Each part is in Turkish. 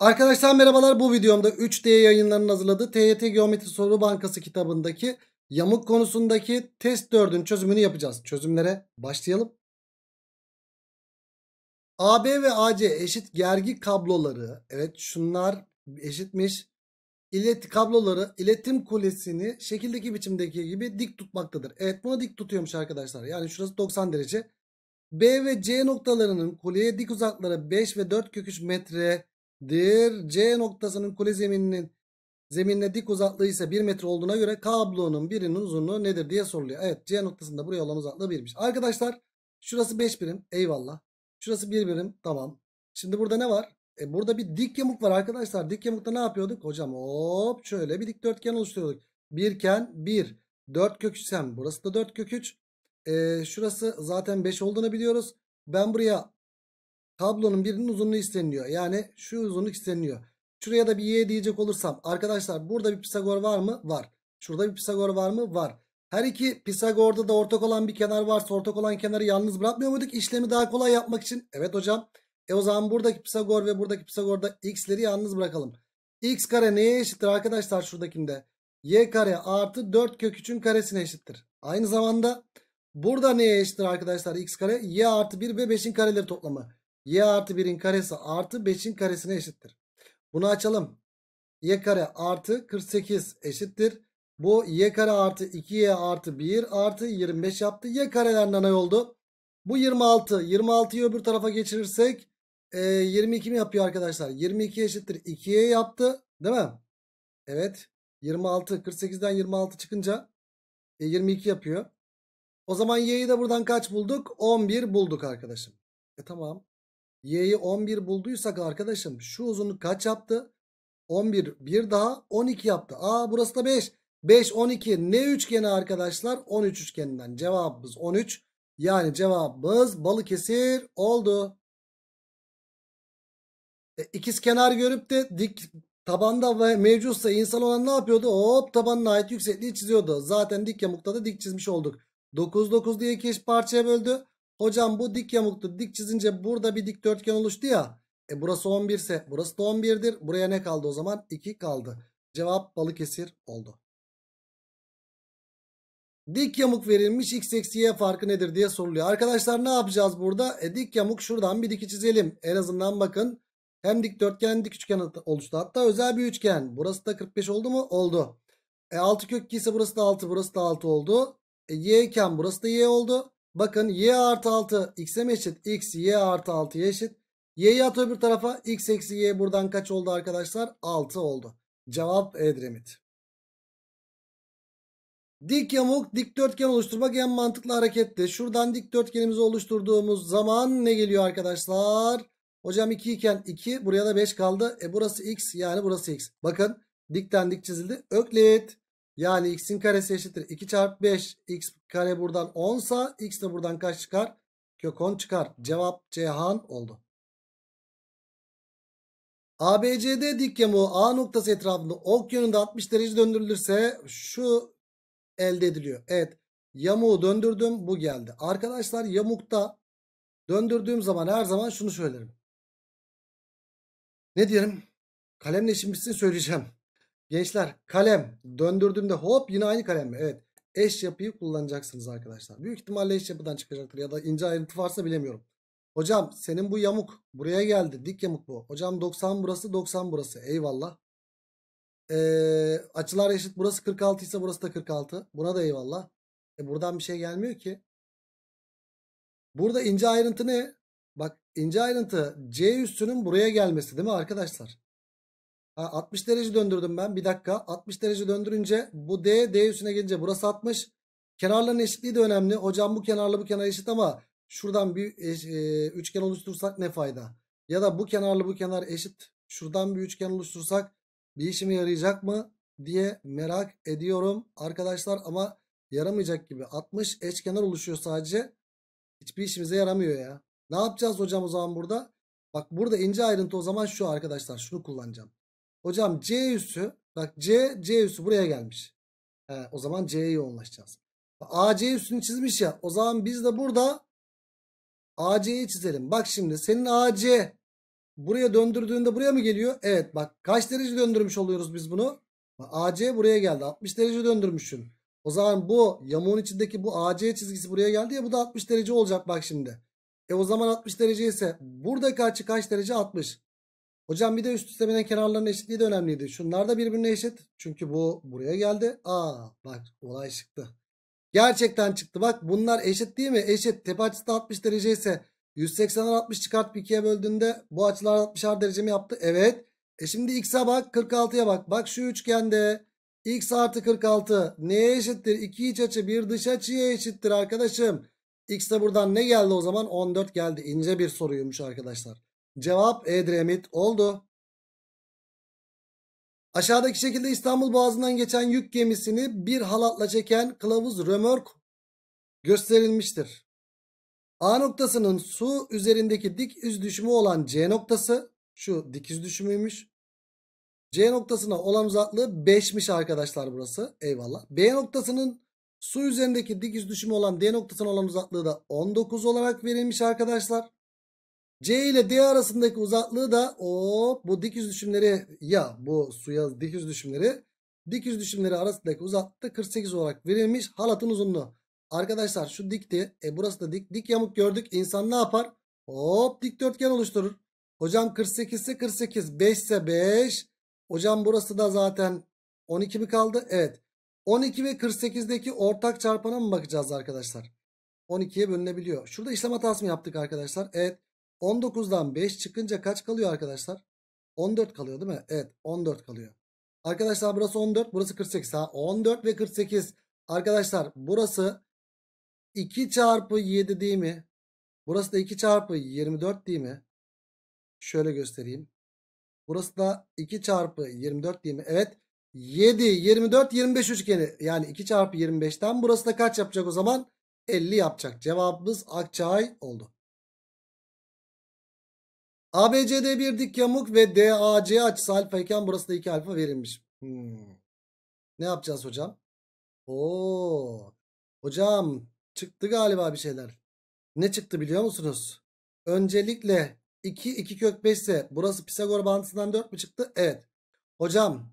Arkadaşlar merhabalar bu videomda 3D yayınlarının hazırladığı TYT Geometri Soru Bankası kitabındaki yamuk konusundaki test 4'ün çözümünü yapacağız. Çözümlere başlayalım. AB ve AC eşit gergi kabloları evet şunlar eşitmiş İlet kabloları iletim kulesini şekildeki biçimdeki gibi dik tutmaktadır. Evet bunu dik tutuyormuş arkadaşlar yani şurası 90 derece. B ve C noktalarının kuleye dik uzakları 5 ve 4 kök 3 metre dir. C noktasının kule zemininin zeminle dik uzaklığı ise 1 metre olduğuna göre kablonun birinin uzunluğu nedir diye soruluyor. Evet C noktasında buraya olan uzaklığı 1'miş. Arkadaşlar şurası 5 birim eyvallah. Şurası 1 birim tamam. Şimdi burada ne var? E burada bir dik yamuk var arkadaşlar. Dik yamukta ne yapıyorduk? Hocam hop şöyle bir dikdörtgen oluşturuyorduk. Birken 1. 4 kök 3 burası da 4 kök 3. E, şurası zaten 5 olduğunu biliyoruz. Ben buraya Tablonun birinin uzunluğu isteniliyor. Yani şu uzunluk isteniliyor. Şuraya da bir y diyecek olursam. Arkadaşlar burada bir Pisagor var mı? Var. Şurada bir Pisagor var mı? Var. Her iki Pisagor'da da ortak olan bir kenar varsa ortak olan kenarı yalnız bırakmıyor muyduk? İşlemi daha kolay yapmak için. Evet hocam. E o zaman buradaki Pisagor ve buradaki Pisagor'da x'leri yalnız bırakalım. x kare neye eşittir arkadaşlar şuradakinde? y kare artı 4 kök 3'ün karesine eşittir. Aynı zamanda burada neye eşittir arkadaşlar x kare? y artı 1 ve 5'in kareleri toplamı y artı 1'in karesi artı 5'in karesine eşittir. Bunu açalım. y kare artı 48 eşittir. Bu y kare artı 2y artı 1 artı 25 yaptı. y kareden nanay oldu. Bu 26. 26'yı öbür tarafa geçirirsek e, 22 mi yapıyor arkadaşlar? 22 eşittir y yaptı. Değil mi? Evet. 26. 48'den 26 çıkınca e, 22 yapıyor. O zaman y'yi de buradan kaç bulduk? 11 bulduk arkadaşım. E tamam. Y'yi 11 bulduysak arkadaşım şu uzunluk kaç yaptı? 11 bir daha 12 yaptı. Aa burası da 5. 5 12 ne üçgeni arkadaşlar? 13 üçgeninden cevabımız 13. Yani cevabımız Balıkesir oldu. E, ikiz kenar görüp de dik tabanda ve mevcutsa insan olan ne yapıyordu? Hop tabanına ait yüksekliği çiziyordu. Zaten dik yamukta da dik çizmiş olduk. 9 9 diye iki parçaya böldü. Hocam bu dik yamuktu. Dik çizince burada bir dikdörtgen oluştu ya. E burası 11 ise burası da 11'dir. Buraya ne kaldı o zaman? 2 kaldı. Cevap Balıkesir oldu. Dik yamuk verilmiş x eksi y farkı nedir diye soruluyor. Arkadaşlar ne yapacağız burada? E, dik yamuk şuradan bir diki çizelim. En azından bakın hem dikdörtgen hem dik üçgen oluştu. Hatta özel bir üçgen. Burası da 45 oldu mu? Oldu. E, 6 kök 2 ise burası da 6 burası da 6 oldu. E, y iken burası da y oldu. Bakın y artı 6 x'e mi eşit? x y artı 6 eşit. y'yi at öbür tarafa. x eksi y buradan kaç oldu arkadaşlar? 6 oldu. Cevap Edremit. Dik yamuk dikdörtgen oluşturmak en mantıklı harekette Şuradan dikdörtgenimizi oluşturduğumuz zaman ne geliyor arkadaşlar? Hocam 2 iken 2 buraya da 5 kaldı. E burası x yani burası x. Bakın dikten dik çizildi. Öklit. Yani x'in karesi eşittir 2 çarpı 5. x kare buradan 10 sa x de buradan kaç çıkar? Kök 10 çıkar. Cevap Cihan oldu. ABCD dik yamuğu A noktası etrafında ok yönünde 60 derece döndürülürse şu elde ediliyor. Evet yamuğu döndürdüm bu geldi. Arkadaşlar yamukta döndürdüğüm zaman her zaman şunu söylerim. Ne diyelim? Kalemle şimdi size söyleyeceğim. Gençler kalem döndürdüğümde hop yine aynı kalem mi? Evet eş yapıyı kullanacaksınız arkadaşlar. Büyük ihtimalle eş yapıdan çıkacaktır ya da ince ayrıntı varsa bilemiyorum. Hocam senin bu yamuk buraya geldi dik yamuk bu. Hocam 90 burası 90 burası eyvallah. Ee, açılar eşit burası 46 ise burası da 46. Buna da eyvallah. E buradan bir şey gelmiyor ki. Burada ince ayrıntı ne? Bak ince ayrıntı C üstünün buraya gelmesi değil mi arkadaşlar? 60 derece döndürdüm ben. Bir dakika. 60 derece döndürünce bu D, D üstüne gelince burası 60. Kenarların eşitliği de önemli. Hocam bu kenarla bu kenar eşit ama şuradan bir e, üçgen oluştursak ne fayda? Ya da bu kenarla bu kenar eşit. Şuradan bir üçgen oluştursak bir işime yarayacak mı diye merak ediyorum arkadaşlar ama yaramayacak gibi. 60 eşkenar oluşuyor sadece. Hiçbir işimize yaramıyor ya. Ne yapacağız hocam o zaman burada? Bak burada ince ayrıntı o zaman şu arkadaşlar. Şunu kullanacağım. Hocam C üssü bak C, C üssü buraya gelmiş. He, o zaman C'ye yoğunlaşacağız. AC üssünü çizmiş ya. O zaman biz de burada AC'yi çizelim. Bak şimdi senin AC buraya döndürdüğünde buraya mı geliyor? Evet bak kaç derece döndürmüş oluyoruz biz bunu? Bak, AC buraya geldi. 60 derece döndürmüşsün. O zaman bu yamuğun içindeki bu AC çizgisi buraya geldi ya bu da 60 derece olacak bak şimdi. E o zaman 60 derece ise burada açı kaç derece? 60. Hocam bir de üst üste binen kenarların eşitliği de önemliydi. Şunlar da birbirine eşit. Çünkü bu buraya geldi. Aa bak olay çıktı. Gerçekten çıktı. Bak bunlar eşit değil mi? Eşit. Tepe açısı da 60 derece ise 180'den 60 çıkart 2'ye böldüğünde bu açılar 60'ar derece mi yaptı? Evet. E şimdi x'e bak 46'ya bak. Bak şu üçgende x artı 46 neye eşittir? 2 iç açı bir dış açıya eşittir arkadaşım. X de buradan ne geldi o zaman? 14 geldi. İnce bir soruymuş arkadaşlar. Cevap Edremit oldu. Aşağıdaki şekilde İstanbul Boğazı'ndan geçen yük gemisini bir halatla çeken kılavuz römork gösterilmiştir. A noktasının su üzerindeki dik üz düşümü olan C noktası şu dikiz düşümüymüş. C noktasına olan uzaklığı 5'miş arkadaşlar burası. Eyvallah. B noktasının su üzerindeki dik üz düşümü olan D noktasına olan uzaklığı da 19 olarak verilmiş arkadaşlar. C ile D arasındaki uzaklığı da o bu dik yüzdüşümleri ya bu suya dik yüzdüşümleri dik yüzdüşümleri arasındaki uzaklık 48 olarak verilmiş halatın uzunluğu. Arkadaşlar şu dikti. E burası da dik. Dik yamuk gördük. İnsan ne yapar? Hop dikdörtgen oluşturur. Hocam 48 ise 48. 5 ise 5. Hocam burası da zaten 12 mi kaldı? Evet. 12 ve 48'deki ortak çarpana mı bakacağız arkadaşlar? 12'ye bölünebiliyor. Şurada işlem hatası mı yaptık arkadaşlar? Evet. 19'dan 5 çıkınca kaç kalıyor arkadaşlar? 14 kalıyor değil mi? Evet 14 kalıyor. Arkadaşlar burası 14 burası 48 ha 14 ve 48. Arkadaşlar burası 2 çarpı 7 değil mi? Burası da 2 çarpı 24 değil mi? Şöyle göstereyim. Burası da 2 çarpı 24 değil mi? Evet 7 24 25 üçgeni yani 2 çarpı 25'ten burası da kaç yapacak o zaman? 50 yapacak. Cevabımız Akçay oldu. ABCD bir dik yamuk ve DAC açısı alfa burası da 2 alfa verilmiş. Hmm. Ne yapacağız hocam? Oo. Hocam çıktı galiba bir şeyler. Ne çıktı biliyor musunuz? Öncelikle 2 2 kök 5 ise burası Pisagor bağıntısından 4 mü çıktı? Evet. Hocam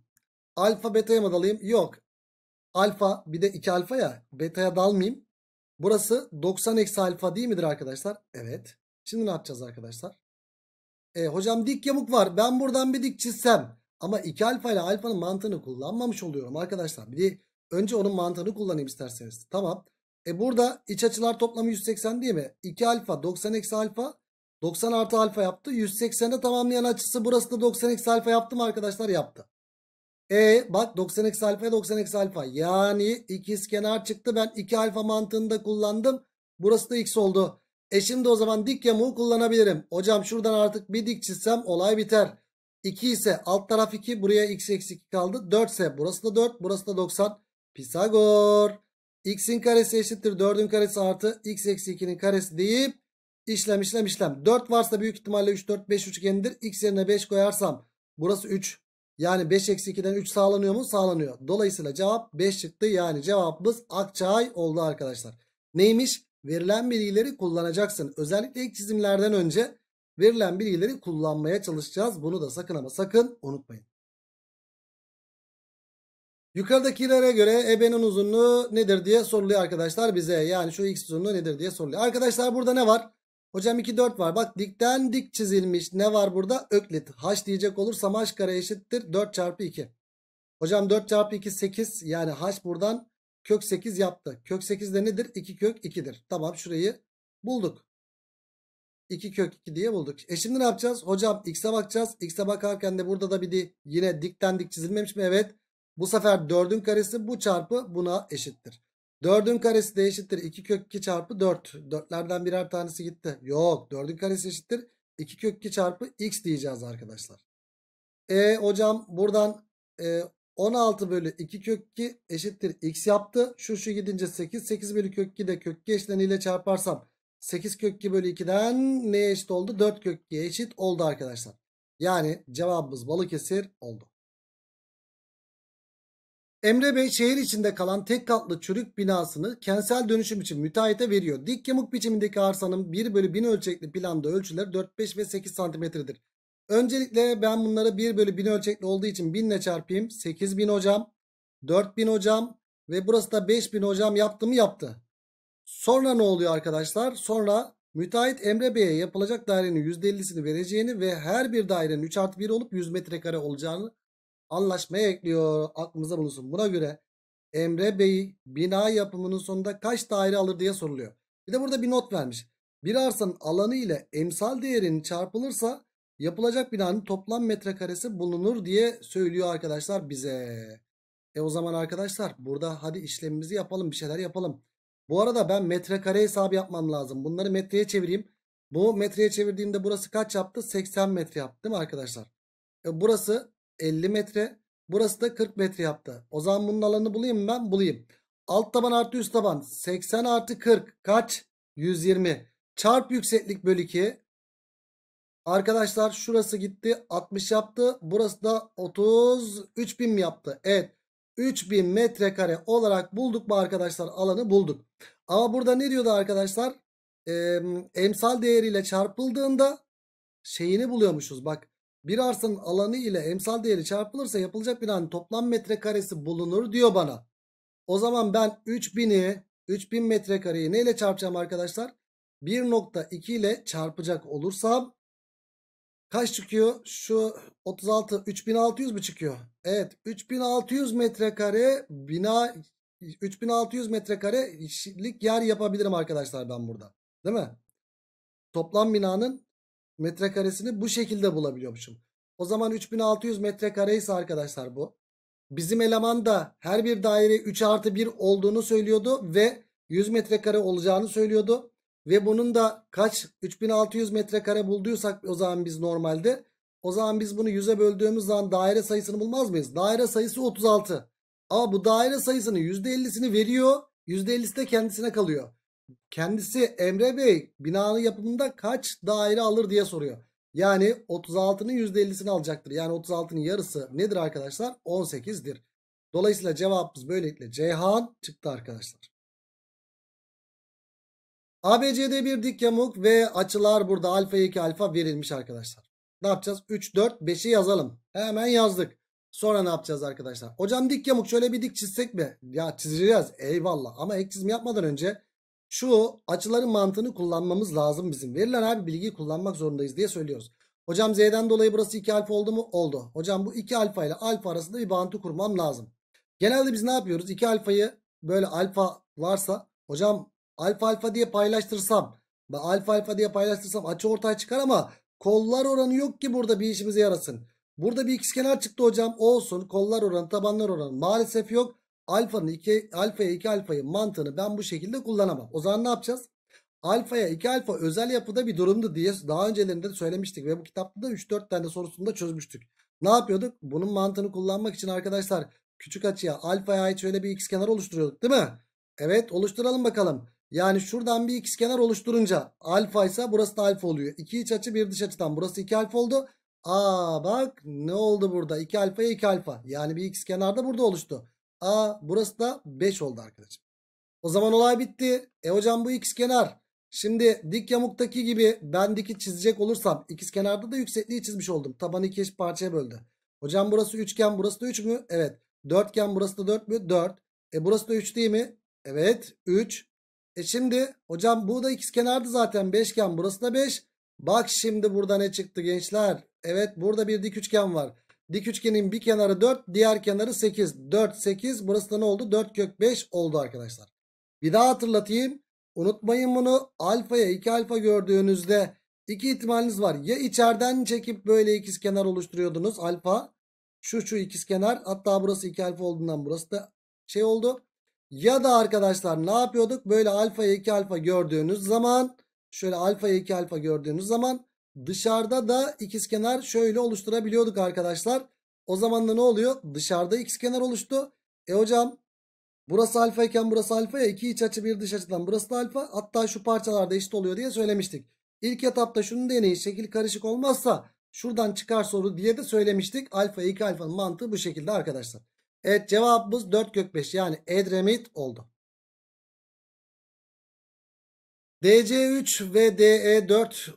alfa beta'ya mı dalayım? Yok. Alfa bir de 2 alfa ya beta'ya dalmayayım. Burası 90 eksi alfa değil midir arkadaşlar? Evet. Şimdi ne yapacağız arkadaşlar? E, hocam dik yamuk var. Ben buradan bir dik çizsem. Ama iki alfa ile alfanın mantığını kullanmamış oluyorum arkadaşlar. Bir de önce onun mantığını kullanayım isterseniz. Tamam. E burada iç açılar toplamı 180 değil mi? 2 alfa 90 eksi alfa 90 artı alfa yaptı. 180'e tamamlayan açısı burası da 90 eksi alfa yaptı mı arkadaşlar? Yaptı. E bak 90 eksi alfa 90 eksi alfa. Yani ikiz kenar çıktı. Ben 2 alfa mantığını da kullandım. Burası da x oldu. E şimdi o zaman dik yamuğu kullanabilirim. Hocam şuradan artık bir dik çizsem olay biter. 2 ise alt taraf 2 buraya x eksi 2 kaldı. 4 ise burası da 4 burası da 90. Pisagor. X'in karesi eşittir 4'ün karesi artı x eksi 2'nin karesi deyip işlem işlem işlem. 4 varsa büyük ihtimalle 3 4 5 üçgenidir. X yerine 5 koyarsam burası 3. Yani 5 eksi 2'den 3 sağlanıyor mu? Sağlanıyor. Dolayısıyla cevap 5 çıktı. Yani cevabımız Akçay oldu arkadaşlar. Neymiş? verilen bilgileri kullanacaksın. Özellikle ilk çizimlerden önce verilen bilgileri kullanmaya çalışacağız. Bunu da sakın ama sakın unutmayın. Yukarıdakilere göre ebenin uzunluğu nedir diye soruluyor arkadaşlar bize. Yani şu x uzunluğu nedir diye soruluyor. Arkadaşlar burada ne var? Hocam 2 4 var. Bak dikten dik çizilmiş. Ne var burada? Öklit. H diyecek olursam h kare eşittir 4 çarpı 2. Hocam 4 çarpı 2 8. Yani h buradan Kök 8 yaptı. Kök 8 de nedir? 2 kök 2'dir. Tamam şurayı bulduk. 2 kök 2 diye bulduk. E şimdi ne yapacağız? Hocam x'e bakacağız. X'e bakarken de burada da bir de yine dikten dik çizilmemiş mi? Evet. Bu sefer 4'ün karesi bu çarpı buna eşittir. 4'ün karesi de eşittir. 2 kök 2 çarpı 4. 4'lerden birer tanesi gitti. Yok. 4'ün karesi eşittir. 2 kök 2 çarpı x diyeceğiz arkadaşlar. E hocam buradan e, 16 bölü 2 kök 2 eşittir x yaptı. Şu şu gidince 8. 8 bölü kök 2 de kök 2 eşleniyle çarparsam 8 kök 2 bölü 2'den neye eşit oldu? 4 kök 2'ye eşit oldu arkadaşlar. Yani cevabımız Balıkesir oldu. Emre Bey şehir içinde kalan tek katlı çürük binasını kentsel dönüşüm için müteahhite veriyor. Dik yamuk biçimindeki arsanın 1 bölü 1000 ölçekli planda ölçüleri 4, 5 ve 8 santimetredir. Öncelikle ben bunları 1 bölü 1000 ölçekli olduğu için 1000 ile çarpayım. 8000 hocam. 4000 hocam. Ve burası da 5000 hocam yaptı mı yaptı. Sonra ne oluyor arkadaşlar? Sonra müteahhit Emre Bey'e yapılacak dairenin %50'sini vereceğini ve her bir dairenin 3 artı 1 olup 100 metrekare olacağını anlaşmaya ekliyor. aklımıza bulunsun. Buna göre Emre Bey bina yapımının sonunda kaç daire alır diye soruluyor. Bir de burada bir not vermiş. Bir arsanın alanı ile emsal değerinin çarpılırsa yapılacak binanın toplam metrekaresi bulunur diye söylüyor arkadaşlar bize. E o zaman arkadaşlar burada hadi işlemimizi yapalım bir şeyler yapalım. Bu arada ben metrekare hesabı yapmam lazım. Bunları metreye çevireyim. Bu metreye çevirdiğimde burası kaç yaptı? 80 metre yaptı değil mi arkadaşlar? E burası 50 metre. Burası da 40 metre yaptı. O zaman bunun alanını bulayım ben? Bulayım. Alt taban artı üst taban. 80 artı 40. Kaç? 120. Çarp yükseklik bölü 2. Arkadaşlar şurası gitti 60 yaptı. Burası da 33 bin mi yaptı? Evet 3000 metrekare olarak bulduk mu arkadaşlar alanı bulduk. Ama burada ne diyordu arkadaşlar? Ee, emsal değeriyle çarpıldığında şeyini buluyormuşuz. Bak bir arsanın alanı ile emsal değeri çarpılırsa yapılacak binanın toplam metrekaresi bulunur diyor bana. O zaman ben 3000'i 3000 metrekareyi neyle çarpacağım arkadaşlar? 1.2 ile çarpacak olursam Kaç çıkıyor? Şu 36 3600 mü çıkıyor? Evet 3600 metrekare bina 3600 metrekarelik yer yapabilirim arkadaşlar ben burada. Değil mi? Toplam binanın metrekaresini bu şekilde bulabiliyormuşum. O zaman 3600 metrekare ise arkadaşlar bu. Bizim eleman da her bir daire 3 artı 1 olduğunu söylüyordu ve 100 metrekare olacağını söylüyordu. Ve bunun da kaç 3600 metrekare bulduysak o zaman biz normalde. O zaman biz bunu 100'e böldüğümüz zaman daire sayısını bulmaz mıyız? Daire sayısı 36. Ama bu daire sayısının %50'sini veriyor. %50'si de kendisine kalıyor. Kendisi Emre Bey binanın yapımında kaç daire alır diye soruyor. Yani 36'nın %50'sini alacaktır. Yani 36'nın yarısı nedir arkadaşlar? 18'dir. Dolayısıyla cevabımız böylelikle Ceyhan çıktı arkadaşlar. ABC'de bir dik yamuk ve açılar burada alfa 2 alfa verilmiş arkadaşlar. Ne yapacağız? 3 4 5'i yazalım. Hemen yazdık. Sonra ne yapacağız arkadaşlar? Hocam dik yamuk şöyle bir dik çizsek mi? Ya çizeceğiz eyvallah ama ek çizim yapmadan önce şu açıların mantığını kullanmamız lazım bizim. Verilen abi bilgiyi kullanmak zorundayız diye söylüyoruz. Hocam Z'den dolayı burası 2 alfa oldu mu? Oldu. Hocam bu 2 alfa ile alfa arasında bir bağıntı kurmam lazım. Genelde biz ne yapıyoruz? 2 alfayı böyle alfa varsa hocam alfa alfa diye paylaştırsam ve alfa alfa diye paylaştırsam açı ortaya çıkar ama kollar oranı yok ki burada bir işimize yarasın. Burada bir ikizkenar çıktı hocam. Olsun. Kollar oranı, tabanlar oranı maalesef yok. Alfanın iki alfaya iki alfayı mantığını ben bu şekilde kullanamam. O zaman ne yapacağız? Alfaya iki alfa özel yapıda bir durumdu diye daha öncelerinde de söylemiştik ve bu kitapta da 3-4 tane sorusunda çözmüştük. Ne yapıyorduk? Bunun mantığını kullanmak için arkadaşlar küçük açıya alfaya ait şöyle bir x kenar oluşturuyorduk değil mi? Evet oluşturalım bakalım. Yani şuradan bir x kenar oluşturunca alfa ise burası da alfa oluyor. İki iç açı bir dış açıdan burası iki alfa oldu. Aa bak ne oldu burada? 2 alfa 2 alfa. Yani bir x kenarda burada oluştu. Aa burası da 5 oldu arkadaşım. O zaman olay bitti. E hocam bu x kenar. Şimdi dik yamuktaki gibi ben diki çizecek olursam ikiz kenarda da yüksekliği çizmiş oldum. Tabanı iki eşit parçaya böldü. Hocam burası üçgen burası da 3 mü? Evet. Dörtgen burası da 4 mü? 4. E burası da 3 değil mi? Evet. 3. E şimdi hocam bu da ikizkenardı zaten beşgen burası da 5. Bak şimdi burada ne çıktı gençler. Evet burada bir dik üçgen var. Dik üçgenin bir kenarı 4 diğer kenarı 8. 4 8 burası da ne oldu? 4 kök 5 oldu arkadaşlar. Bir daha hatırlatayım. Unutmayın bunu alfaya 2 alfa gördüğünüzde iki ihtimaliniz var. Ya içeriden çekip böyle ikiz kenar oluşturuyordunuz alfa. Şu şu ikiz kenar hatta burası 2 alfa olduğundan burası da şey oldu. Ya da arkadaşlar ne yapıyorduk? Böyle alfa 2 alfa gördüğünüz zaman şöyle alfa 2 alfa gördüğünüz zaman dışarıda da ikizkenar şöyle oluşturabiliyorduk arkadaşlar. O zaman da ne oluyor? Dışarıda ikizkenar oluştu. E hocam burası alfa iken burası alfa ya iki iç açı bir dış açıdan burası da alfa. Hatta şu parçalarda eşit oluyor diye söylemiştik. İlk etapta şunu deneyin şekil karışık olmazsa şuradan çıkar soru diye de söylemiştik. Alfa 2 alfanın mantığı bu şekilde arkadaşlar. Evet cevabımız 4 kök 5 yani Edremit oldu. DC3 ve DE4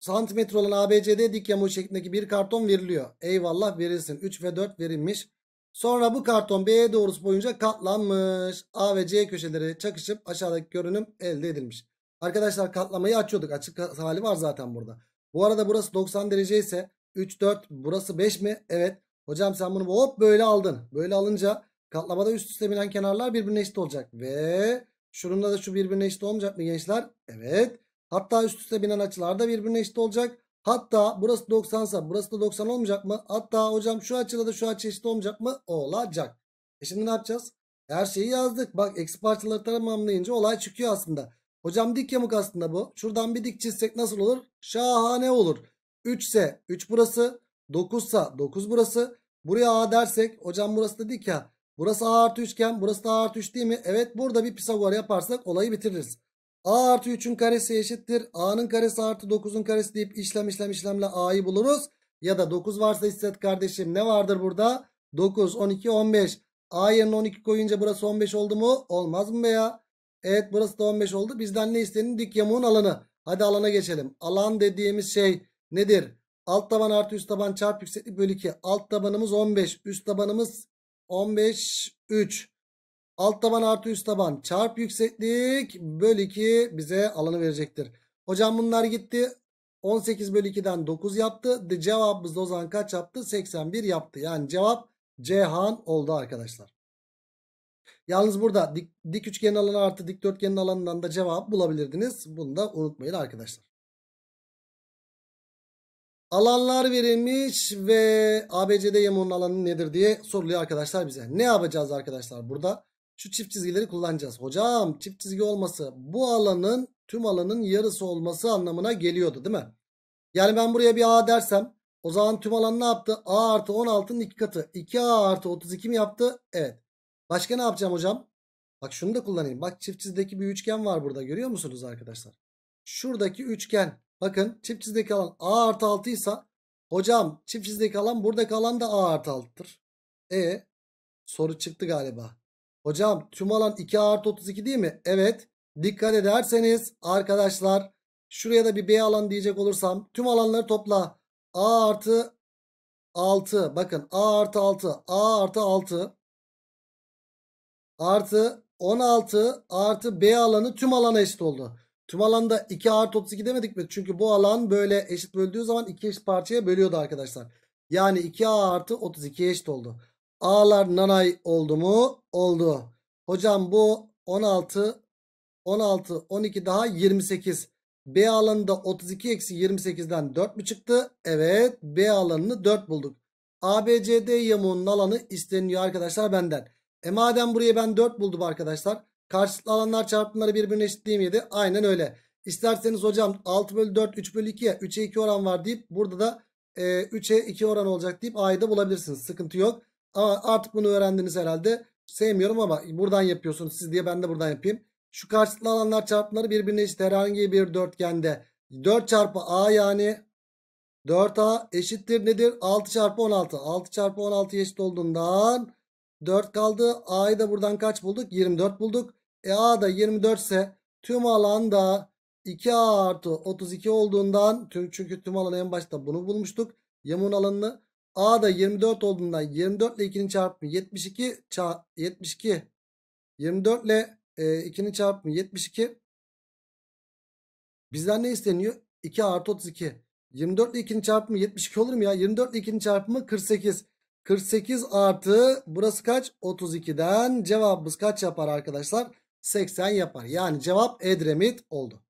santimetre olan ABCD dik yamuğu şeklindeki bir karton veriliyor. Eyvallah verilsin. 3 ve 4 verilmiş. Sonra bu karton BE doğrusu boyunca katlanmış. A ve C köşeleri çakışıp aşağıdaki görünüm elde edilmiş. Arkadaşlar katlamayı açıyorduk. Açık hali var zaten burada. Bu arada burası 90 derece ise 3, 4 burası 5 mi? Evet. Hocam sen bunu hop böyle aldın. Böyle alınca katlamada üst üste binen kenarlar birbirine eşit olacak. Ve şununla da şu birbirine eşit olmayacak mı gençler? Evet. Hatta üst üste binen açılar da birbirine eşit olacak. Hatta burası 90 sa burası da 90 olmayacak mı? Hatta hocam şu açıda da şu açı eşit olmayacak mı? Olacak. E şimdi ne yapacağız? Her şeyi yazdık. Bak eksi parçaları tamamlayınca olay çıkıyor aslında. Hocam dik yamuk aslında bu. Şuradan bir dik çizsek nasıl olur? Şahane olur. 3 ise 3 burası. 9 ise 9 burası. Buraya A dersek hocam burası da dik ya. Burası A artı üçgen burası da A artı 3 değil mi? Evet burada bir Pisagor yaparsak olayı bitiririz. A artı 3'ün karesi eşittir. A'nın karesi artı 9'un karesi deyip işlem işlem işlemle A'yı buluruz. Ya da 9 varsa hisset kardeşim ne vardır burada? 9, 12, 15. A yerine 12 koyunca burası 15 oldu mu? Olmaz mı be ya? Evet burası da 15 oldu. Bizden ne istenin? Dik yamuğun alanı. Hadi alana geçelim. Alan dediğimiz şey nedir? Alt taban artı üst taban çarp yükseklik bölü 2. Alt tabanımız 15. Üst tabanımız 15. 3. Alt taban artı üst taban çarp yükseklik bölü 2 bize alanı verecektir. Hocam bunlar gitti. 18 bölü 2'den 9 yaptı. De cevabımız o zaman kaç yaptı? 81 yaptı. Yani cevap Cihan oldu arkadaşlar. Yalnız burada dik, dik üçgenin alanı artı dikdörtgenin alanından da cevap bulabilirdiniz. Bunu da unutmayın arkadaşlar. Alanlar verilmiş ve ABCD yamonun alanı nedir diye soruluyor arkadaşlar bize. Ne yapacağız arkadaşlar burada? Şu çift çizgileri kullanacağız. Hocam çift çizgi olması bu alanın tüm alanın yarısı olması anlamına geliyordu değil mi? Yani ben buraya bir A dersem o zaman tüm alan ne yaptı? A artı 16'nın 2 katı. 2A artı 32 mi yaptı? Evet. Başka ne yapacağım hocam? Bak şunu da kullanayım. Bak çift çizgideki bir üçgen var burada görüyor musunuz arkadaşlar? Şuradaki üçgen Bakın çift çizgideki alan A artı 6 ise hocam çift çizgideki alan burada kalan da A artı 6'tır. E soru çıktı galiba. Hocam tüm alan 2 A artı 32 değil mi? Evet. Dikkat ederseniz arkadaşlar şuraya da bir B alan diyecek olursam tüm alanları topla. A artı 6 bakın A artı 6 A artı 6 artı 16 artı B alanı tüm alana eşit oldu. Tüm alanda 2 artı 32 demedik mi? Çünkü bu alan böyle eşit böldüğü zaman 2 eşit parçaya bölüyordu arkadaşlar. Yani 2A artı 32 eşit oldu. A'lar nanay oldu mu? Oldu. Hocam bu 16, 16, 12 daha 28. B alanında 32 eksi 28'den 4 mü çıktı? Evet. B alanını 4 bulduk. ABCD yamuğunun alanı isteniyor arkadaşlar benden. E madem buraya ben 4 buldum arkadaşlar. Karşılıklı alanlar çarpımları birbirine eşit değil miydi? Aynen öyle. İsterseniz hocam 6 bölü 4 3 bölü 2 ya 3'e 2 oran var deyip burada da e, 3'e 2 oran olacak deyip A'yı da bulabilirsiniz. Sıkıntı yok. Ama artık bunu öğrendiniz herhalde. Sevmiyorum ama buradan yapıyorsunuz siz diye ben de buradan yapayım. Şu karşılıklı alanlar çarpımları birbirine eşit herhangi bir dörtgende. 4 çarpı A yani 4A eşittir nedir? 6 çarpı 16. 6 çarpı 16 eşit olduğundan 4 kaldı. A'yı da buradan kaç bulduk? 24 bulduk. E A da 24 ise tüm alan da 2A artı 32 olduğundan çünkü tüm alanı en başta bunu bulmuştuk. Yamun alanını A da 24 olduğundan 24 ile 2'nin çarpımı 72 ça 72 24 ile e, 2'nin çarpımı 72 bizden ne isteniyor? 2 artı 32 24 ile 2'nin çarpımı 72 olur mu ya? 24 ile 2'nin çarpımı 48 48 artı burası kaç? 32'den cevabımız kaç yapar arkadaşlar? 80 yapar. Yani cevap Edremit oldu.